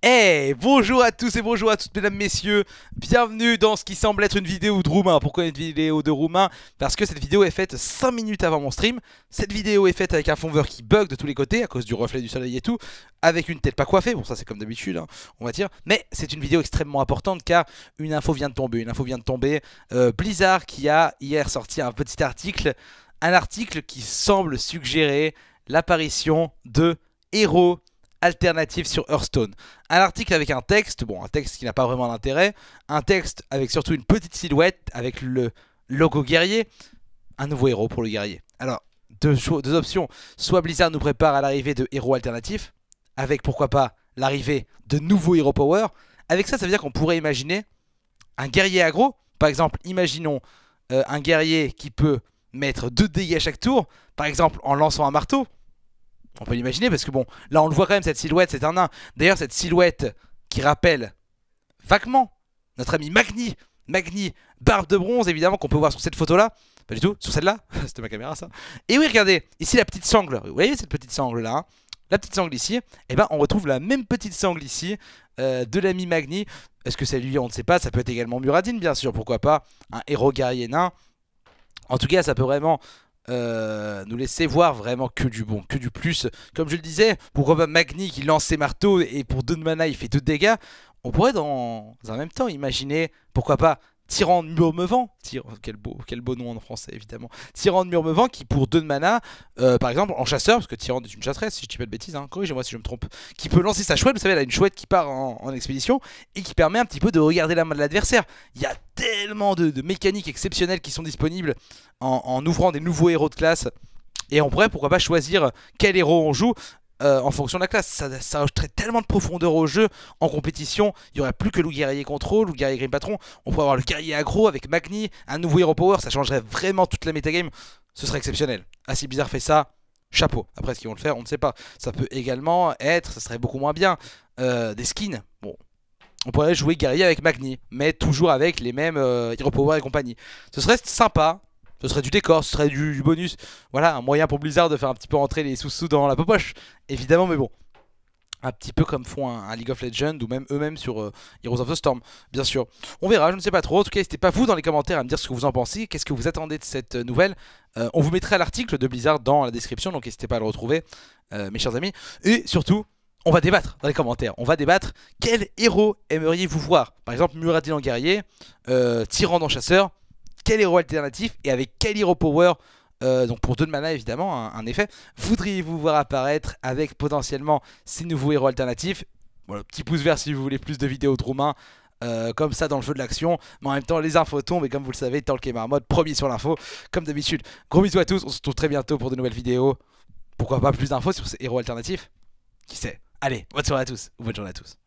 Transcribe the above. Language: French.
Hey, eh, bonjour à tous et bonjour à toutes mesdames, messieurs, bienvenue dans ce qui semble être une vidéo de Roumain, pourquoi une vidéo de Roumain Parce que cette vidéo est faite 5 minutes avant mon stream, cette vidéo est faite avec un fond vert qui bug de tous les côtés à cause du reflet du soleil et tout, avec une tête pas coiffée, bon ça c'est comme d'habitude, hein, on va dire, mais c'est une vidéo extrêmement importante car une info vient de tomber, une info vient de tomber, euh, Blizzard qui a hier sorti un petit article, un article qui semble suggérer l'apparition de héros alternative sur Hearthstone. Un article avec un texte, bon un texte qui n'a pas vraiment d'intérêt, un texte avec surtout une petite silhouette avec le logo guerrier, un nouveau héros pour le guerrier. Alors, deux, options, soit Blizzard nous prépare à l'arrivée de héros alternatifs, avec pourquoi pas l'arrivée de nouveaux héros power, avec ça ça veut dire qu'on pourrait imaginer un guerrier aggro, par exemple imaginons euh, un guerrier qui peut mettre deux dégâts chaque tour, par exemple en lançant un marteau, on peut l'imaginer parce que bon, là on le voit quand même, cette silhouette, c'est un nain. D'ailleurs, cette silhouette qui rappelle vaguement notre ami Magni, Magni, barbe de bronze évidemment qu'on peut voir sur cette photo-là. Pas du tout, sur celle-là, c'était ma caméra ça. Et oui, regardez, ici la petite sangle, vous voyez cette petite sangle-là hein. la petite sangle ici, et eh ben on retrouve la même petite sangle ici euh, de l'ami Magni. Est-ce que c'est lui On ne sait pas. Ça peut être également Muradin, bien sûr, pourquoi pas. Un héros guerrier nain. En tout cas, ça peut vraiment euh, nous laisser voir vraiment que du bon, que du plus. Comme je le disais, pour Robin Magni qui lance ses marteaux et pour 2 de mana il fait 2 dégâts, on pourrait dans un même temps imaginer, pourquoi pas, Tyrande de Murmevent, quel, beau, quel beau nom en français évidemment, Tyran de qui pour 2 de mana, euh, par exemple en chasseur, parce que Tyran est une chasseresse si je dis pas de bêtises, hein, corrigez-moi si je me trompe, qui peut lancer sa chouette, vous savez elle a une chouette qui part en, expédition et qui permet un petit peu de regarder la main de l'adversaire. Il y a tellement de, mécaniques exceptionnelles qui sont disponibles en, en ouvrant des nouveaux héros de classe. Et on pourrait pourquoi pas choisir quel héros on joue. Euh, en fonction de la classe. Ça, ça ajouterait tellement de profondeur au jeu. En compétition, il n'y aurait plus que loup guerrier contrôle, loup guerrier grim patron. On pourrait avoir le guerrier aggro avec Magni, un nouveau hero power. Ça changerait vraiment toute la game. Ce serait exceptionnel. assez ah, Bizarre fait ça, chapeau. Après, ce qu'ils vont le faire, on ne sait pas. Ça peut également être, ça serait beaucoup moins bien, euh, des skins. Bon, on pourrait jouer guerrier avec Magni, mais toujours avec les mêmes euh, Hero Power et compagnie. Ce serait sympa, ce serait du décor, ce serait du, bonus. Voilà, un moyen pour Blizzard de faire un petit peu rentrer les sous-sous dans la poche, évidemment, mais bon. Un petit peu comme font un, League of Legends ou même eux-mêmes sur euh, Heroes of the Storm, bien sûr. On verra, je ne sais pas trop. En tout cas, n'hésitez pas vous dans les commentaires à me dire ce que vous en pensez, qu'est-ce que vous attendez de cette euh, nouvelle. Euh, on vous mettra l'article de Blizzard dans la description, donc n'hésitez pas à le retrouver, mes chers amis. Et surtout, on va débattre dans les commentaires. On va débattre quel héros aimeriez-vous voir Par exemple, Muradin en guerrier, Tyran en chasseur quel héros alternatif et avec quel héros power euh, donc pour 2 de mana évidemment, un, hein, effet. Voudriez-vous voir apparaître avec potentiellement ces nouveaux héros alternatifs Voilà, petit pouce vert si vous voulez plus de vidéos de Roumain euh, comme ça dans le jeu de l'action. Mais en même temps, les infos tombent et comme vous le savez, Talk et mode, premier sur l'info, comme d'habitude. Gros bisous à tous, on se retrouve très bientôt pour de nouvelles vidéos. Pourquoi pas plus d'infos sur ces héros alternatifs Qui sait Allez, bonne soirée à tous, ou bonne journée à tous.